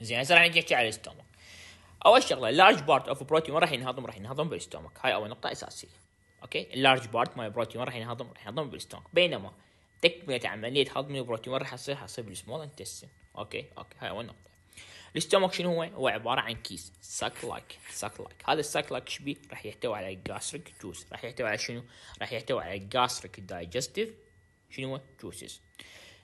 زين هسه راح نجي نحكي على الاستومك اول شغله لارج بارت اوف بروتين راح ينهضم راح ينهضم بالاستومك هاي اول نقطه اساسيه اوكي اللارج بارت مال بروتين راح ينهضم راح ينهضم بالاستومك بينما تكمله عمليه هضم البروتين راح تصير حتصير بالسمول انتستين اوكي اوكي هاي اول نقطه الاستومك شنو هو؟ هو عباره عن كيس ساك لايك ساك لايك هذا الساك لايك شبيه راح يحتوي على الجاستريك جوس راح يحتوي على شنو؟ راح يحتوي على الجاستريك دايجستيف شنو هو؟ جوسز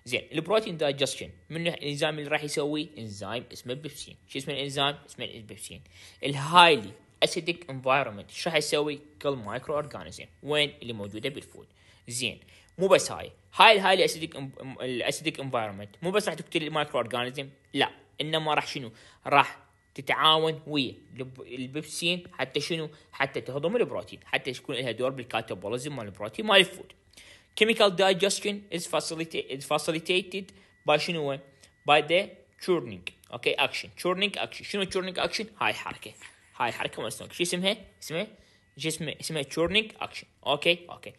زين البروتين دايجستشن من الانزيم اللي راح يسوي انزيم اسمه بيبسين شو اسمه الانزيم اسمه البيبسين الهايلي اسيدك انفايرمنت ايش راح يسوي كل مايكرو اورجانيزم وين اللي موجوده بالفود زين مو بس هاي هاي الهايلي اسيدك الاسيدك انفايرمنت مو بس راح تقتل المايكرو اورجانيزم لا انما راح شنو راح تتعاون ويا البيبسين حتى شنو حتى تهضم البروتين حتى يكون لها دور بالكاتابوليزم مال البروتين مال الفود Chemical digestion is, facilita- is facilitated by شنو by the churning okay, action. churning action شنو churning action هاي حركه هاي حركه مسنوك شو اسمها اسمها جسم اسمها churning action Okay, okay.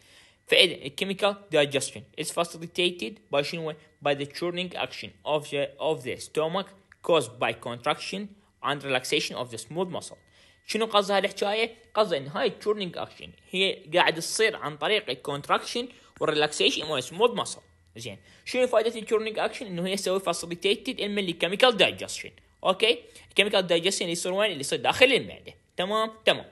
فاذا chemical digestion is facilitated by شنو by the churning action of the of the stomach caused by contraction and relaxation of the smooth muscle شنو قصدها الحكايه قصدها ان هاي churning action هي قاعد تصير عن طريق contraction والريلاكسيشن مال سموث مسل زين شنو فائده الكورنيك اكشن انه هي تسوي فاسيليتيتد الملي كيميكال دايجستشن اوكي الكيميكال دايجستشن اللي يصير وين اللي يصير داخل المعده تمام تمام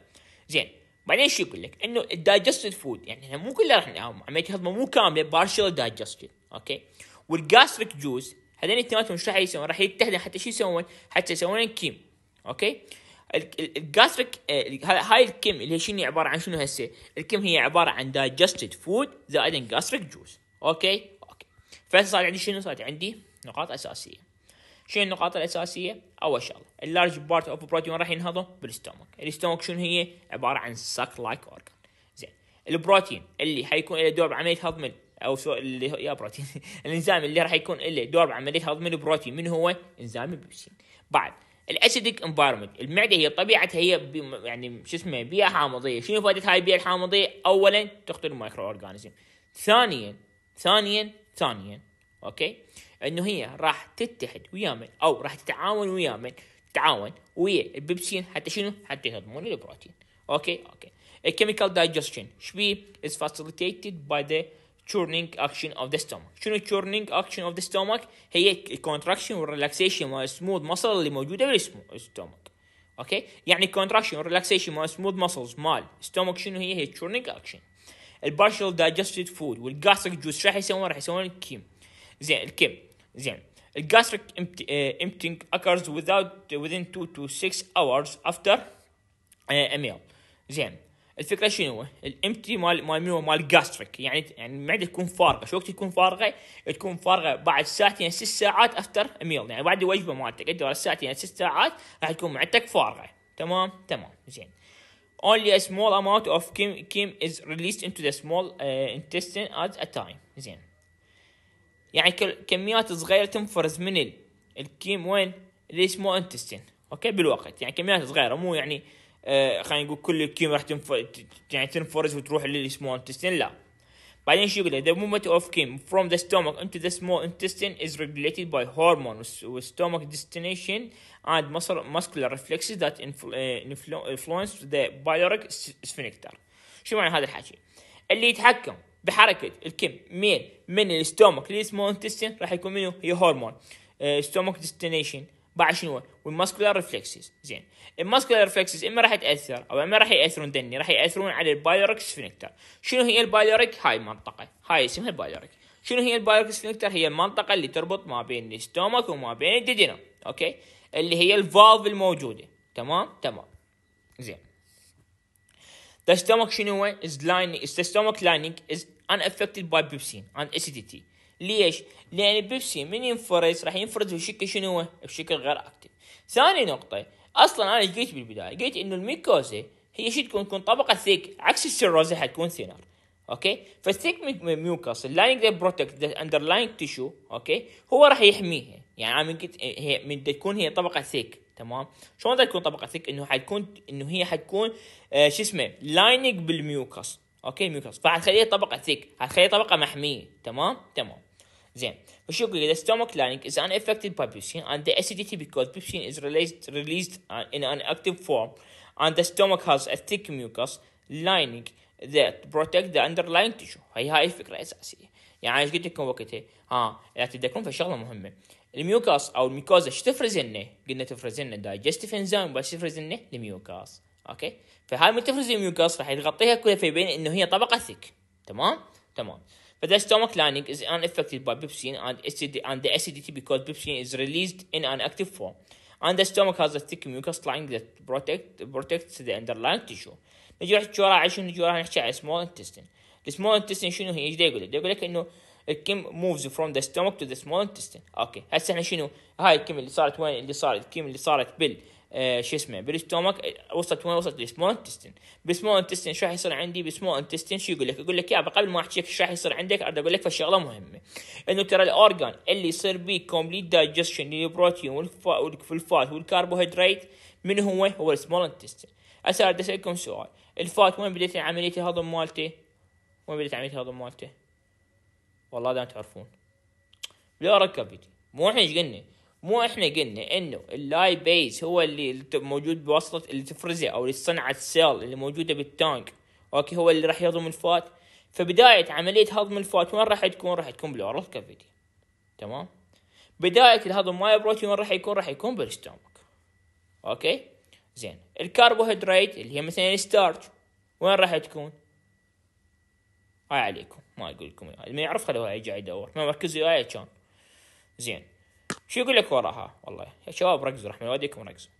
زين بعدين شو يقول لك انه الدايجستد فود يعني مو كلها راح عمليه هضمه مو كامله بارشل دايجستد اوكي والجاستريك جوز هذين الاثنين مش راح يسوون؟ راح يتحدون حتى شو يسوون؟ حتى يسوون كيم اوكي الجاستريك آه، هاي الكم اللي شنو عباره عن شنو هسه الكم هي عباره عن دايجستد فود زائد جاستريك جوز اوكي اوكي فصار عندي شنو صارت عندي نقاط اساسيه شنو النقاط الاساسيه اول شغله اللارج بارت اوف بروتين راح ينهضم بالستومك الستومك شنو هي عباره عن ساك لايك اورجان زين البروتين اللي حيكون له دور بعمليه هضم او سو اللي هو يا بروتين الانزيم اللي راح يكون له دور بعمليه هضم البروتين من هو انزيم البيبسين بعد الاسيدك انفايرمنت المعده هي طبيعتها هي يعني شو اسمه بيئه حامضيه شنو فائده هاي البيئه الحامضيه اولا تقتل المايكرو اورجانيزم ثانيا ثانيا ثانيا اوكي انه هي راح تتحد ويا من او راح تتعاون ويا من تتعاون ويا البيبسين حتى شنو حتى يهضمون البروتين اوكي اوكي الكيميكال دايجستشن شبيه از فاسيليتيد باي ذا churning action of the stomach churning action of the stomach هي contraction or relaxation of smooth muscle اللي موجودة uh, stomach. Okay? يعني contraction or relaxation of smooth muscles مال stomach شنو هي هي churning action البارشل digested food والgastric juice شو راح يسوون راح يسوون الكيم زين الكيم زين الgastric emptying occurs without within 2 to 6 hours after uh, a meal زين الفكره شنو الامتي مال مال مال, مال جاستريك يعني يعني المعده تكون فارغه شو وقت تكون فارغه تكون فارغه بعد ساعتين يعني ست ساعات افتر ميل يعني بعد الوجبه مالتك انت ورا ساعتين يعني ست ساعات راح تكون معدتك فارغه تمام تمام زين only a small amount of chem, chem is released into the small uh, intestine at a time زين يعني كميات صغيره تنفرز من الكيم وين؟ السمول انتستين اوكي بالوقت يعني كميات صغيره مو يعني آه، خلينا نقول كل الكيم راح تنف يعني تنفرز وتروح للسمول انتستين لا بعدين شو يقول the movement of كيم from the stomach into the small intestine is regulated by hormones with stomach destination and muscle muscular reflexes that uh, influence the pyloric sphincter شو معنى هذا الحكي؟ اللي يتحكم بحركة الكيم مين من الستومك للسمول انتستين راح يكون منه هي هرمون ستومك ديستنيشن بعد شنو والماسكولار ريفلكسز زين الماسكولار ريفلكسز اما راح تاثر او اما راح ياثرون دني راح ياثرون على البايلوريك سفنكتر شنو هي البايلوريك؟ هاي المنطقة هاي اسمها البايلوريك شنو هي البايلوريك سفنكتر هي المنطقه اللي تربط ما بين الاستومك وما بين الديدينو اوكي اللي هي الفالف الموجوده تمام تمام زين The stomach شنو هو is lining the stomach lining is unaffected by pepsin and acidity ليش؟ لأن بيبسي من ينفرز راح ينفرز بشكل شنو؟ بشكل غير أكتف. ثاني نقطة أصلا أنا قلت بالبداية قلت إنه الميكوزا هي شو تكون تكون طبقة ثيك عكس السيروزا حتكون ثينر. اوكي فالثيك ميوكاس اللاينج ذا بروتكت ذا اندرلاينج تيشو اوكي هو راح يحميها يعني قلت هي من تكون هي طبقه ثيك تمام شلون تكون طبقه ثيك انه حتكون انه هي حتكون آه شو اسمه لايننج بالميوكاس اوكي ميوكس فهتخليها طبقه ثيك هتخليها طبقه محميه تمام تمام زين وش يقول the stomach lining is unaffected by pepsin and the acidity because pepsin is released released in an active form and the stomach has a thick mucus lining that protect the underlying tissue هي هاي الفكره الاساسيه يعني ايش قلت لكم وقتها ها اذا تتذكرون شغله مهمه الميوكاس او الميكوزا ايش تفرز لنا؟ قلنا تفرز لنا دايجستيف انزيم بس تفرز لنا الميوكاس اوكي فهاي متفرز الميوكوس راح يغطيها كلها فيبين انه هي طبقه ثيك تمام تمام فذا stomach lining is unaffected by pepsin and acidity and the acidity because pepsin is released in an active form and the stomach has a thick mucus lining that protect protects the underlying tissue نجي راح جوراها على شنو جوراها نحكي على small intestine السمول انتستين شنو هي ايش يقول لك؟ يقول لك انه الكيم موفز فروم ذا ستومك تو ذا سمول انتستين اوكي هسه احنا شنو هاي الكيم اللي صارت وين اللي صارت الكيم اللي صارت بال آه، شو اسمه بالستومك آه، وصلت وين وصلت للسمول انتستين بالسمول انتستين شو راح يصير عندي بالسمول انتستين شو يقول لك يقول لك يا قبل ما لك شو راح يصير عندك اريد اقول لك فشغله مهمه انه ترى الاورجان اللي يصير بيه كومبليت دايجستشن للبروتين والفات والكربوهيدرات من هو هو السمول انتستين هسه اريد اسالكم سؤال الفات وين بديت عمليه الهضم مالته وين بديت عمليه الهضم مالته والله دام تعرفون بالاورال كافيتي مو احنا ايش قلنا مو احنا قلنا انه اللاي بيز هو اللي موجود بواسطه اللي تفرزه او اللي صنع السيل اللي موجوده بالتانك اوكي هو اللي راح يهضم الفات فبدايه عمليه هضم الفات وين راح تكون؟ راح تكون بالاورال كافيتي تمام؟ بدايه الهضم ماي البروتين وين راح يكون؟ راح يكون بالستومك اوكي؟ زين الكربوهيدرات اللي هي مثلا الستارج وين راح تكون؟ هاي عليكم ما اقول لكم اياها اللي ما يعرفها لو يجي يدور مركز وياي كان زين شو يقول لك وراها والله يا شباب ركزوا رحمة والديكم ركزوا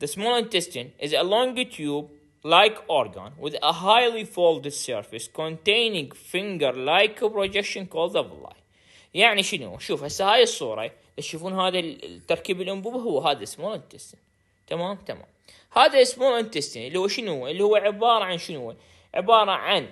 The small intestine is a long tube like organ with a highly folded surface containing finger like projection called the villi يعني شنو شوف هسه هاي الصورة تشوفون هذا التركيب الانبوبة هو هذا small intestine. تمام تمام هذا small intestine اللي هو شنو اللي هو عبارة عن شنو عبارة عن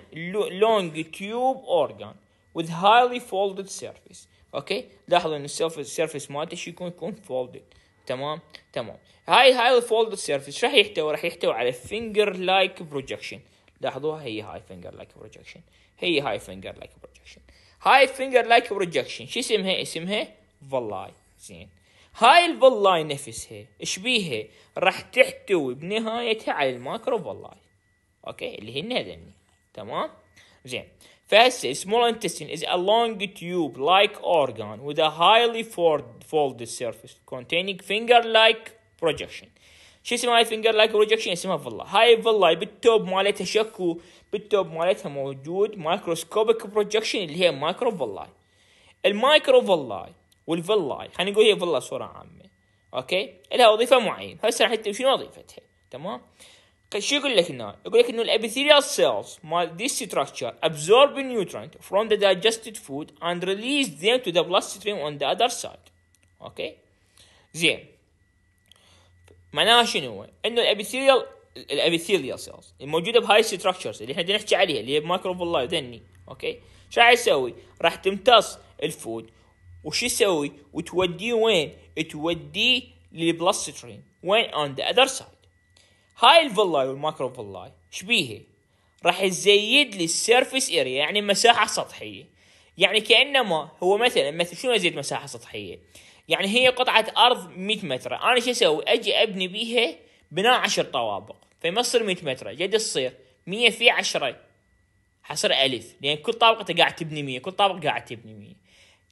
long tube organ with highly folded surface اوكي لاحظوا ان السيرفس مالته شو يكون يكون فولدد تمام تمام هاي هاي الفولد سيرفيس راح يحتوي راح يحتوي على فينجر لايك بروجكشن لاحظوها هي هاي فينجر لايك بروجكشن هي هاي فينجر لايك بروجكشن هاي فينجر لايك بروجكشن شو اسمها اسمها فلاي زين هاي الفلاي نفسها ايش بيها راح تحتوي بنهايتها على الماكرو فلاي اوكي اللي هن هذني تمام زين First, small intestine is a long tube-like organ with a highly folded surface containing finger-like projection. شو اسمها هاي فينجر لايك بروجكشن اسمها فيلا هاي فيلا بالتوب مالتها شكو بالتوب مالتها موجود مايكروسكوبك بروجكشن اللي هي مايكرو فيلاي المايكرو فيلاي والفيلاي خلينا نقول هي فيلا صوره عامه اوكي لها وظيفه معينه هسه راح شنو وظيفتها تمام شو يقول لك هنا؟ يقول لك انه الابيثيريال سيلز مال ذيس ستراكشر ابزورب absorb فروم ذا دايجستد فود اند ريليز ذيم تو ذا the ستريم اون ذا اذر سايد. اوكي؟ زين معناها شنو هو؟ انه الابيثيريال الابيثيريال سيلز الموجوده بهاي ستراكشرز اللي احنا نحكي عليها اللي هي مايكروفولاي ذني اوكي؟ شو راح يسوي؟ راح تمتص الفود وش يسوي؟ وتوديه وين؟ توديه للبلس ستريم وين اون ذا اذر سايد هاي الفلاي والمايكرو فلاي شبيهه راح يزيد لي السيرفيس اريا يعني مساحه سطحيه يعني كانما هو مثلا مثل شنو ازيد مساحه سطحيه يعني هي قطعه ارض 100 متر انا شو اسوي اجي ابني بيها بناء 10 طوابق فما تصير 100 متر جد تصير 100 في 10 حصير ألف لأن كل طابقة أنت قاعد تبني 100 كل طابق قاعد تبني 100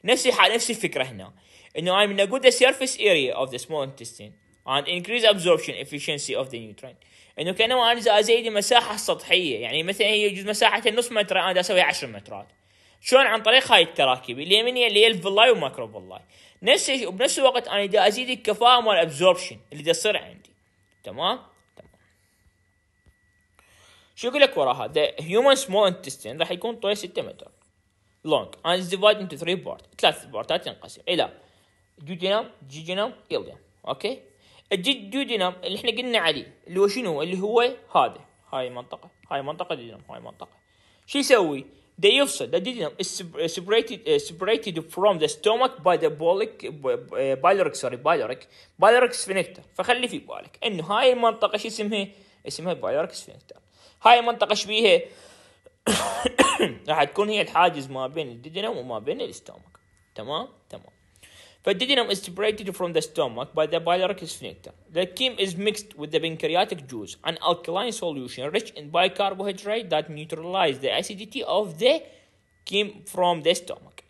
نفس الحال نفس الفكرة هنا إنه انا من اقول the surface area of the small intestine and increase absorption efficiency of the nutrient انه كانه انا اذا ازيد المساحه السطحيه يعني مثلا هي يجوز مساحه نص متر انا اسويها 10 مترات شلون عن طريق هاي التراكيب اليمينيه اللي هي الفلاي وماكرو فلاي نفس الشيء وبنفس الوقت انا اذا ازيد الكفاءه مال ابزوربشن اللي تصير عندي تمام تمام شو يقول لك وراها the human small intestine راح يكون طوله 6 متر long and is divided into three parts ثلاث بارتات تنقسم الى جوجينوم جيجينوم جيليوم اوكي الجد دينام اللي احنا قلنا عليه اللي هو شنو اللي هو هذا هاي منطقة هاي منطقة دينام هاي منطقة شو يسوي؟ ده يفصل ده دينام separated uh, separated from the stomach by the bolic uh, biliric sorry biliric biliric sphincter فخلي في بالك انه هاي المنطقة شو اسمها؟ اسمها biliric sphincter هاي المنطقة شبيها راح تكون هي الحاجز ما بين الديدنم وما بين الاستومك تمام؟ تمام Duodenum is separated from the stomach by the pyloric sphincter. The chyme is mixed with the pancreatic juice, an alkaline solution rich in bicarbohydrate that neutralizes the acidity of the chyme from the stomach.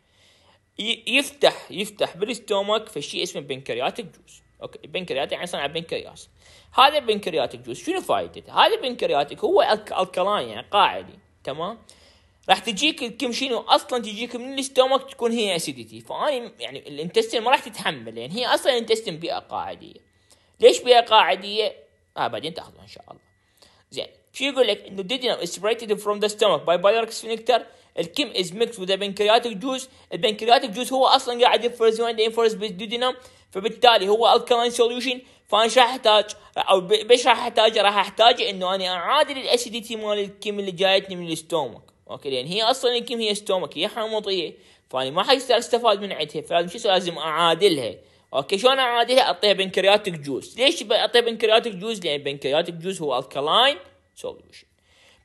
يفتح يفتح بالستومك فشيء اسمه بنكرياتيك جوز اوكي البنكرياتيك يعني صنع بنكرياس هذا البنكرياتيك جوز شنو فائدته هذا البنكرياتيك هو الكلاين يعني قاعدي تمام راح تجيك شنو اصلا تجيك من الاستومك تكون هي اسيديتي فاني يعني الانتستين ما راح تتحمل لان يعني هي اصلا الانتستين بيئه قاعديه ليش بيئه قاعديه اه بعدين تاخذها ان شاء الله زين شو يقول لك انه ديدنا separated from the stomach by بايرك سفنكتر الكم is mixed with the pancreatic juice البنكرياتيك جوز هو اصلا قاعد يفرز وين يفرز بالديدينم فبالتالي هو alkaline solution فانا شو راح احتاج او بيش راح احتاجه راح احتاجه انه انا اعادل الاسيديتي مال الكم اللي جايتني من الاستومك اوكي لان هي اصلا يمكن هي ستومك هي حموضيه فاني ما حستفاد استفاد من عندها فلازم شو لازم اعادلها اوكي شلون اعادلها اعطيها بنكرياتك جوز ليش اعطيها بنكرياتك جوز لان بنكرياتك جوز هو الكلاين سوليوشن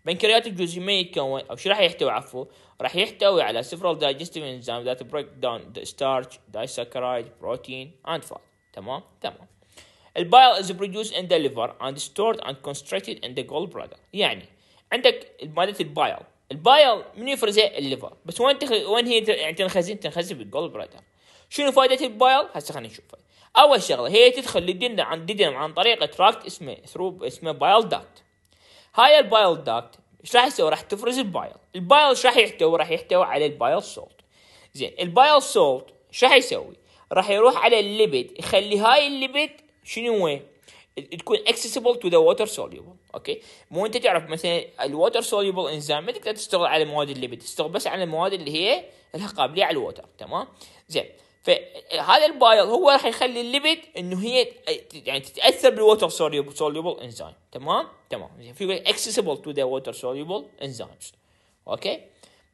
بنكرياتك جوز ما يتكون او شو راح يحتوي عفوا راح يحتوي على several دايجستيف enzymes that break down ستارش starch disaccharide protein and تمام تمام البايل is ان ذا ليفر اند ستورد اند كونستركتد ان ذا the برادر يعني عندك مادة البايل الباير من يفرز الليفر بس وين تخ... وين هي يعني تنخزن تنخزن بالجول برايدر شنو فائده الباير هسه خلينا نشوف اول شغله هي تدخل للدنيا عن ديدن عن طريق تراكت اسمه ثرو اسمه بايل داكت هاي البايل داكت ايش راح يسوي راح تفرز البايل البايل ايش راح يحتوي راح يحتوي على البايل سولت زين البايل سولت ايش راح يسوي راح يروح على الليبيد يخلي هاي الليبيد شنو وين تكون اكسسبل تو ذا ووتر سوليبل اوكي مو انت تعرف مثلا الووتر سوليبل انزيم ما تقدر تشتغل على المواد اللي تشتغل بس على المواد اللي هي لها قابليه على الووتر تمام زين فهذا البايل هو راح يخلي الليبيد انه هي يعني تتاثر بالووتر سوليبل انزيم تمام تمام زين في اكسسبل تو ذا ووتر سوليبل انزيمز اوكي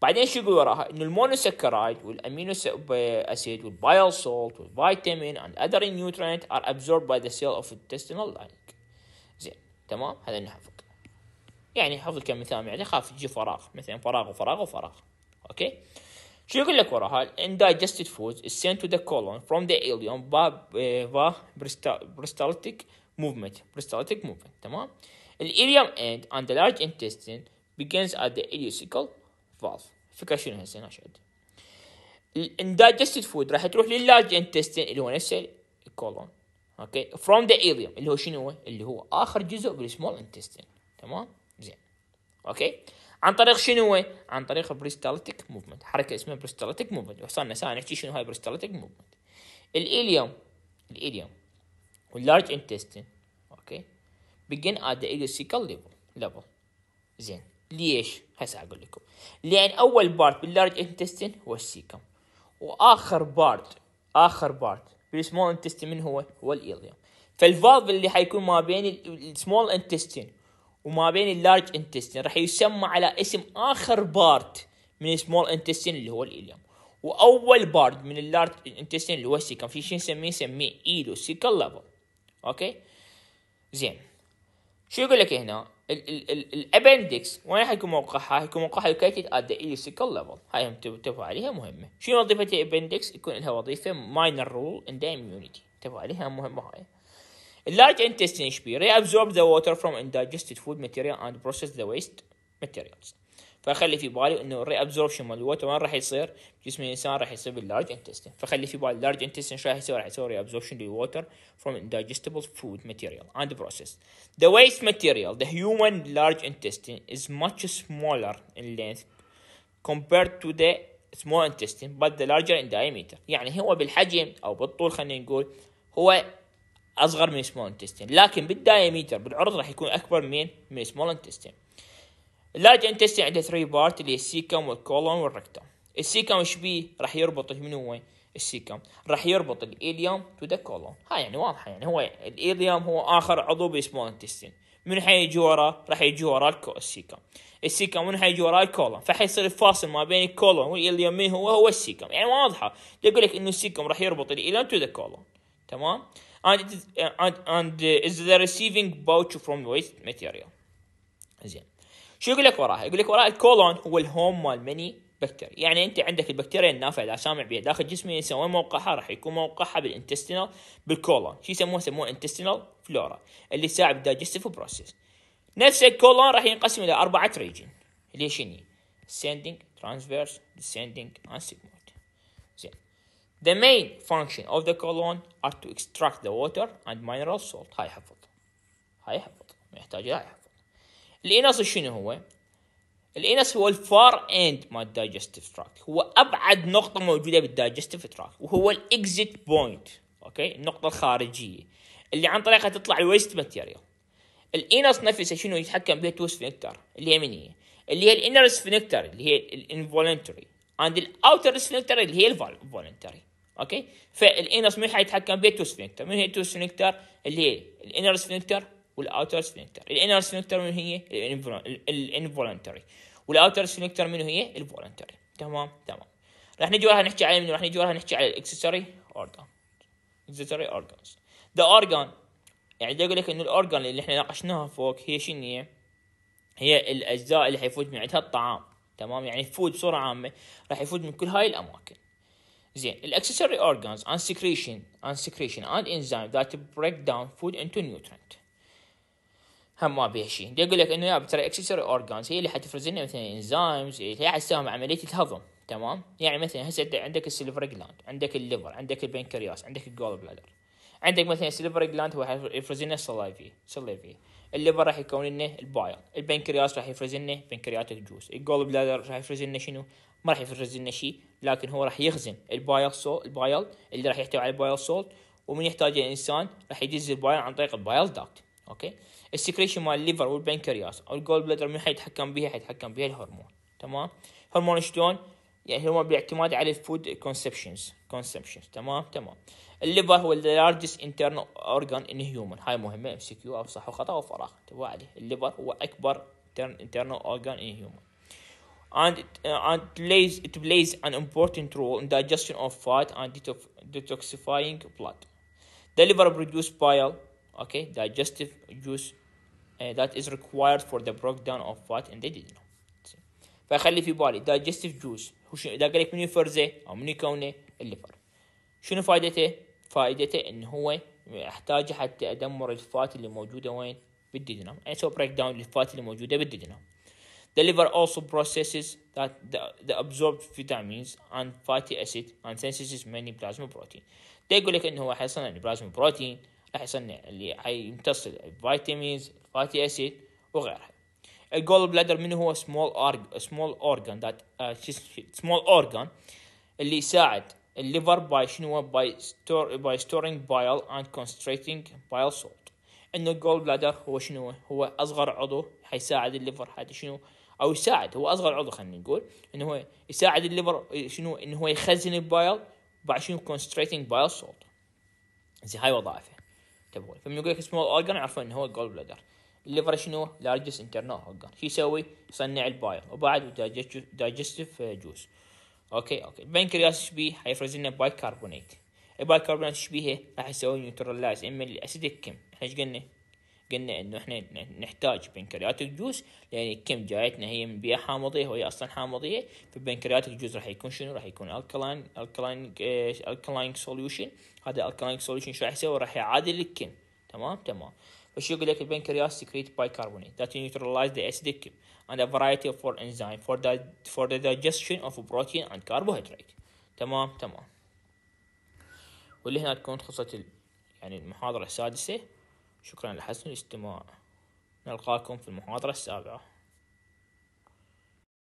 بعدين شو يقول وراها؟ انه المونوسكرايد والامينو اسيد والبايل سولت والفيتامين اند اذر نيوترينت ار ابزورب باي ذا سيل اوف intestinal لاينك. زين تمام؟ هذا انه حفظ. يعني حفظ كمثال يعني خاف يجي فراغ مثلا فراغ وفراغ وفراغ. اوكي؟ شو يقول لك وراها؟ Indigested food is sent to the colon from the ileum via peristaltic eh, movement. Peristaltic movement تمام؟ الإليوم end and the large intestine begins at the ileocycle فاض فكرة شنو هسه انا شد indigested food راح تروح لللارج انتستين اللي هو نفس الكولون اوكي فروم ذا ايليوم اللي هو شنو هو اللي هو اخر جزء بالسمول انتستين تمام زين اوكي عن طريق شنو هو عن طريق البريستالتيك موفمنت حركه اسمها بريستالتيك موفمنت وصلنا ساعه نحكي شنو هاي بريستالتيك موفمنت الاليوم الاليوم واللارج انتستين اوكي بيجن ات ذا ايليوسيكال ليفل ليفل زين ليش هسه اقول لكم لان اول بارت باللارج انتستين هو السيكم واخر بارت اخر بارت بالسمول انتستين من هو هو الايليوم فالفالف اللي حيكون ما بين السمول انتستين وما بين اللارج انتستين راح يسمى على اسم اخر بارت من السمول انتستين اللي هو الايليوم واول بارت من اللارج انتستين اللي هو السيكم في شيء نسميه نسميه ايلو سيكل ليفل اوكي زين شو يقول لك هنا الابندكس وين حيكون موقعها؟ حيكون موقعها located at the elliptical level هاي هم تبوا عليها مهمة شنو وظيفة الابندكس؟ يكون لها وظيفة minor role in the immunity تبوا عليها مهمة هاي large intestine HP reabsorb the water from indigested food material and process the waste materials فخلي في بالي انه الري ابزوربشن مال الوتر وين راح يصير؟ جسم الانسان راح يصير باللارج انتستين فخلي في بالي اللارج انتستين شو راح يسوي؟ راح يسوي ري ابزوربشن للوتر from indigestible food material and بروسيس. The waste material, the human large intestine is much smaller in length compared to the small intestine but the larger in diameter يعني هو بالحجم او بالطول خلينا نقول هو اصغر من small intestine لكن بالدايميتر بالعرض راح يكون اكبر من من small intestine. اللايت انتستين عنده 3 بارت اللي هي السيكم والكولون والركتم السيكم ايش بيه راح يربط من وين؟ السيكم راح يربط الاليوم تو ذا كولون هاي يعني واضحه يعني هو الاليوم هو اخر عضو بسمول انتستين من حيجي وراه راح يجي وراه السيكم السيكم من حيجي وراه الكولون فحيصير الفاصل ما بين الكولون والاليوم مين هو هو السيكم يعني واضحه يقول لك انه السيكم راح يربط الاليوم تو ذا كولون تمام and it is, and, and uh, is the receiving pouch from waste material زين شو يقول لك وراها؟ يقول لك وراها الكولون هو الهوم مال ماني بكتيريا يعني انت عندك البكتيريا النافعه اذا سامع بها داخل جسمي يسوي وين موقعها راح يكون موقعها بالانتستينال بالكولون شو يسموه يسموه انتستينال فلورا اللي تساعد الدايجستيف بروسيس نفس الكولون راح ينقسم الى اربعه ريجن اللي شني سيندينج ترانسفيرس ديسيندينج ان sigmoid زين the main function of the colon are to extract the water and mineral salt هاي حفظ هاي حفظ محتاج هاي حفظ الانس شنو هو؟ الانس هو الفار اند مال الدايجستيف تراك هو ابعد نقطه موجوده بالدايجستيف تراك وهو الاكزيت بوينت اوكي النقطه الخارجيه اللي عن طريقها تطلع الويست ماتيريال الانس نفسه شنو يتحكم بها توس فينكتر اليمينيه اللي هي الانر سفنكتر اللي هي الانفولنتري عند الاوتر سفنكتر اللي هي الفولنتري اوكي فالانس من حيتحكم بها توس فينكتر من هي توس فينكتر اللي هي الانر سفنكتر والاوتر سفنكتر الانر سفنكتر منو هي الانفولنتري والاوتر سفنكتر منو هي الفولنتري تمام تمام راح نجي وراها نحكي على منو راح نجي وراها نحكي على الاكسسوري اورجان اكسسوري اورجانز ذا اورجان يعني بدي اقول لك انه الاورجان اللي احنا ناقشناها فوق هي شنو هي؟ هي الاجزاء اللي حيفوت من عندها الطعام تمام يعني فود بصوره عامه راح يفوت من كل هاي الاماكن زين الاكسسوري اورجانز ان سكريشن ان سكريشن and enzyme ذات بريك داون فود انتو nutrient هم ما بيها شيء يقول لك انه يا ترى اكسسوري اورجانز هي اللي حتفرز لنا مثلا انزيمز هي حتساهم عمليه الهضم تمام يعني مثلا هسه عندك السليفر جلاند عندك الليفر عندك البنكرياس عندك الجول بلادر عندك مثلا السليفر جلاند هو حيفرز لنا السلايفي سلايفي الليفر راح يكون لنا البايل البنكرياس راح يفرز لنا بنكرياتك جوس الجول بلادر راح يفرز لنا شنو ما راح يفرز لنا شيء لكن هو راح يخزن البايل سول البايل اللي راح يحتوي على البايل سولت ومن يحتاجه الانسان راح يدز البايل عن طريق البايل داكت اوكي السكريشن مال الليفر والبنكرياس او الجول بلادر من حيتحكم بها حيتحكم بها الهرمون تمام هرمون شلون يعني هو بالاعتماد على الفود كونسبشنز كونسبشنز تمام تمام الليفر هو اللارجست انترنال اورجان ان هيومن هاي مهمه ام سي كيو او صح وخطا وفراغ انتبهوا عليه الليفر هو اكبر internal اورجان ان هيومن and uh, and plays it plays an important role in digestion of fat and detoxifying blood the liver produces bile okay digestive juice uh, that is required for the breakdown of fat and they didn't know فخلي في بالي digestive juice وش اذا قال لك من يفرزه او من يكونه الليفر شنو فائدته؟ فائدته ان هو احتاجه حتى ادمر الفات اللي موجوده وين؟ بالديدنام اسوي بريك داون للفات اللي موجوده بالديدنام The liver also processes that the, the absorbed vitamins and fatty acid and synthesizes many plasma protein. They يقول لك انه هو حيصنع البلازما بروتين حيصنع يعني، اللي حيمتص الفيتامينز فاتي اسيد وغيرها الجول بلادر منه هو سمول أورج سمول أورجان ذات سمول أورجان اللي يساعد الليفر باي شنو باي ستور باي ستورينج بايل اند كونستريتينج بايل سولت انه الجول بلادر هو شنو هو اصغر عضو حيساعد الليفر هذا شنو او يساعد هو اصغر عضو خلينا نقول انه هو يساعد الليفر شنو انه هو يخزن البايل بعد شنو كونستريتينج بايل سولت زي هاي وظائفه تبغون فلما يقول لك اسمه اورجن يعرفون انه هو جول بلادر الليفر شنو؟ لارجست انترنال اورجن شو يسوي؟ يصنع البايل وبعد دايجستيف جوس اوكي اوكي البنكرياس ايش بيه؟ حيفرز لنا بايكربونات البايكربونات ايش بيه؟ راح يسوي نيوترلايز اما الاسيديك كيم احنا ايش قلنا؟ قلنا انه احنا نحتاج بنكرياتيك الجوز لان كم جايتنا هي من بيئه حامضيه وهي اصلا حامضيه فالبنكرياتيك الجوز راح يكون شنو راح يكون الكلاين الكلاين الكلاين سوليوشن هذا الكلاين سوليوشن شو راح يسوي راح يعادل الكم تمام تمام فشو يقول لك البنكرياس سكريت bicarbonate that neutralize the acidic kim and a variety فور four فور ذا فور ذا the اوف بروتين اند and تمام تمام واللي هنا تكون خلصت يعني المحاضرة السادسة شكرا لحسن الاستماع نلقاكم في المحاضرة السابعة